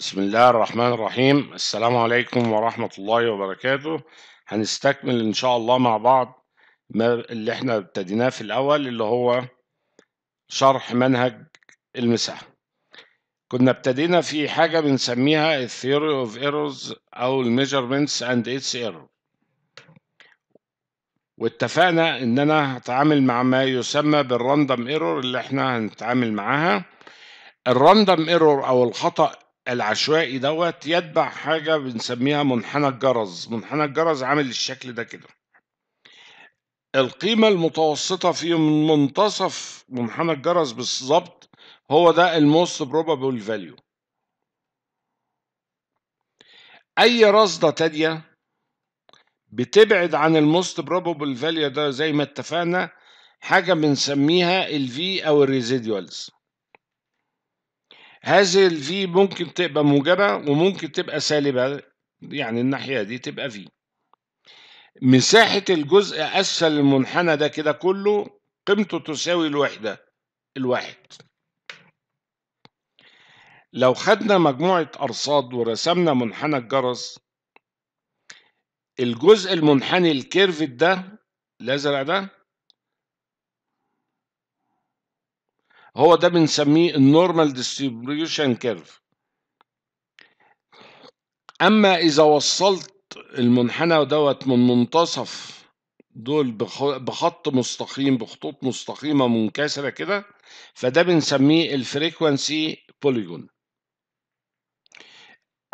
بسم الله الرحمن الرحيم السلام عليكم ورحمة الله وبركاته هنستكمل إن شاء الله مع بعض ما اللي احنا ابتديناه في الأول اللي هو شرح منهج المساحة كنا ابتدينا في حاجة بنسميها Theory of Errors أو Measurements and Its Error واتفقنا إن أنا هتعامل مع ما يسمى بالراندم ايرور اللي احنا هنتعامل معاها الراندم ايرور أو الخطأ العشوائي دوت يتبع حاجة بنسميها منحنى الجرز منحنى الجرز عامل الشكل ده كده القيمة المتوسطة في منتصف منحنى الجرس بالظبط هو ده الموست بروبابل فاليو أي رصدة تانية بتبعد عن الموست بروبابل فاليو ده زي ما اتفقنا حاجة بنسميها الفي أو الريزيديوالز هذه الفي ممكن تبقى موجبة وممكن تبقى سالبة يعني الناحية دي تبقى في مساحة الجزء أسفل المنحنى ده كده كله قيمته تساوي الوحدة الواحد لو خدنا مجموعة أرصاد ورسمنا منحنى الجرس الجزء المنحني الكيرف ده الأزرق ده هو ده بنسميه النورمال ديستريبيوشن كيرف اما اذا وصلت المنحنى دوت من منتصف دول بخط مستقيم بخطوط مستقيمه منكسره كده فده بنسميه الفريكوانسي بوليجون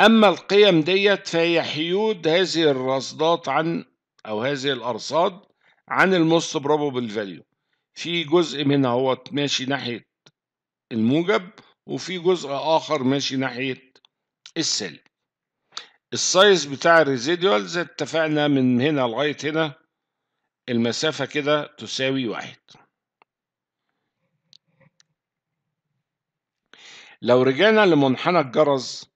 اما القيم ديت فهي حيود هذه الرصدات عن او هذه الارصاد عن الموست بروبابل فاليو في جزء منها هو ماشي ناحيه الموجب وفي جزء آخر ماشي ناحية السالب السايز بتاع الريزيديوالز اتفقنا من هنا لغاية هنا المسافة كده تساوي واحد لو رجعنا لمنحنى الجرس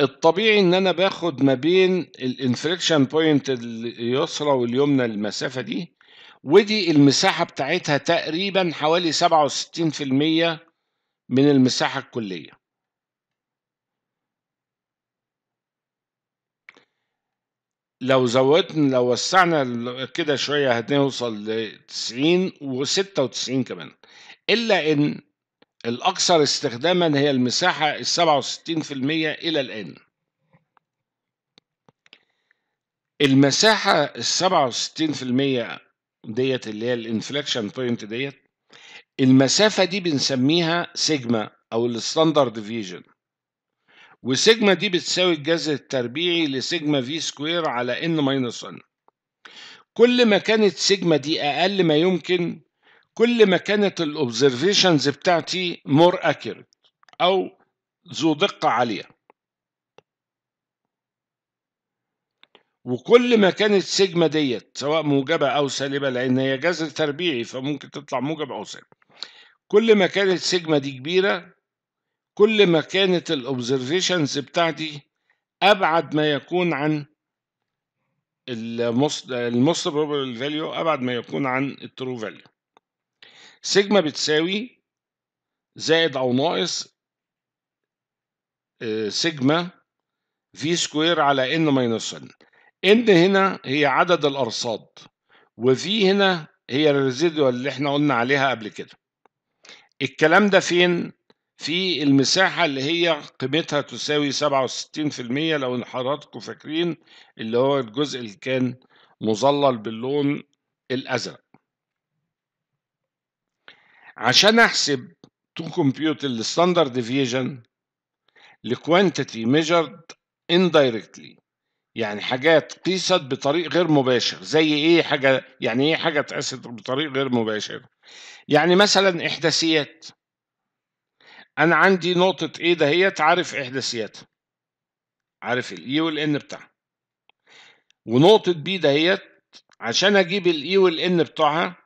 الطبيعي ان انا باخد ما بين الانفليكشن بوينت اليسرى واليمنى المسافه دي ودي المساحه بتاعتها تقريبا حوالي 67% من المساحة الكلية لو زودنا لو وسعنا كده شوية هنوصل لتسعين وستة وتسعين كمان إلا إن الأكثر استخداما هي المساحة السبعة وستين في المية إلى الآن المساحة السبعة وستين في المية ديت اللي هي الانفليكشن بوينت ديت المسافة دي بنسميها سيجما أو الستاندرد ديفيجن وسيجما دي بتساوي الجذر التربيعي لسيجما في سكوير على ان ماينس ان كل ما كانت سيجما دي أقل ما يمكن كل ما كانت الأوبزرفيشنز بتاعتي مور أكيرت أو ذو دقة عالية وكل ما كانت سيجما ديت سواء موجبة أو سالبة لأن هي جذر تربيعي فممكن تطلع موجب أو سالب كل ما كانت سيجما دي كبيرة كل ما كانت الأوبزرفيشنز بتاعتي أبعد ما يكون عن الموست بروبابل فاليو أبعد ما يكون عن الترو فاليو سيجما بتساوي زائد أو ناقص آه، سيجما في سكوير على ان ماينس ان ان هنا هي عدد الارصاد وفي هنا هي الريزيدوال اللي احنا قلنا عليها قبل كده الكلام ده فين؟ في المساحة اللي هي قيمتها تساوي 67% لو حضراتكم فاكرين اللي هو الجزء اللي كان مظلل باللون الأزرق عشان أحسب تو compute الستاندرد ديفيجن لكوانتيتي ميجرد اندايركتلي يعني حاجات قيست بطريق غير مباشر زي ايه حاجه يعني ايه حاجه اتقست بطريق غير مباشر يعني مثلا إحداثيات أنا عندي نقطة إيه دهيت عارف إحداثياتها عارف الإي e والإن بتاعها ونقطة بي دهيت عشان أجيب الإي e والإن بتاعها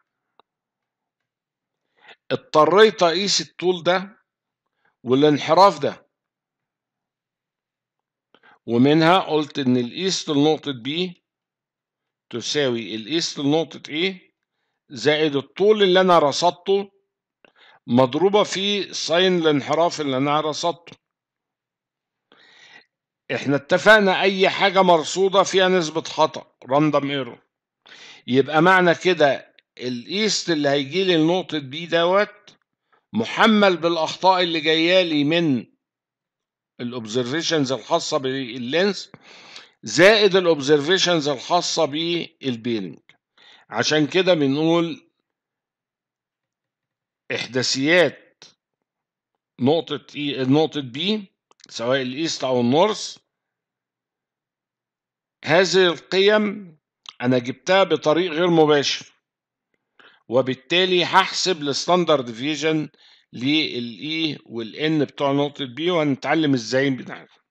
اضطريت أقيس الطول ده والانحراف ده ومنها قلت إن الايست لنقطة e بي تساوي الايست لنقطة A زائد الطول اللي أنا رصدته مضروبة في ساين الانحراف اللي أنا رصدته احنا اتفقنا أي حاجة مرصودة فيها نسبة خطأ راندم ايرور يبقى معنى كده الايست اللي هيجي لي لنقطة بي دوت محمل بالأخطاء اللي جاية لي من الاوبزرفيشنز الخاصة باللينس زائد الاوبزرفيشنز الخاصة بالبيرنج عشان كده بنقول إحداثيات نقطة إي e، نقطة بي سواء الإيست أو النورث هذه القيم أنا جبتها بطريق غير مباشر وبالتالي هحسب الستاندرد ديفيجن للإي e والإن بتوع نقطة بي وهنتعلم إزاي بنعرف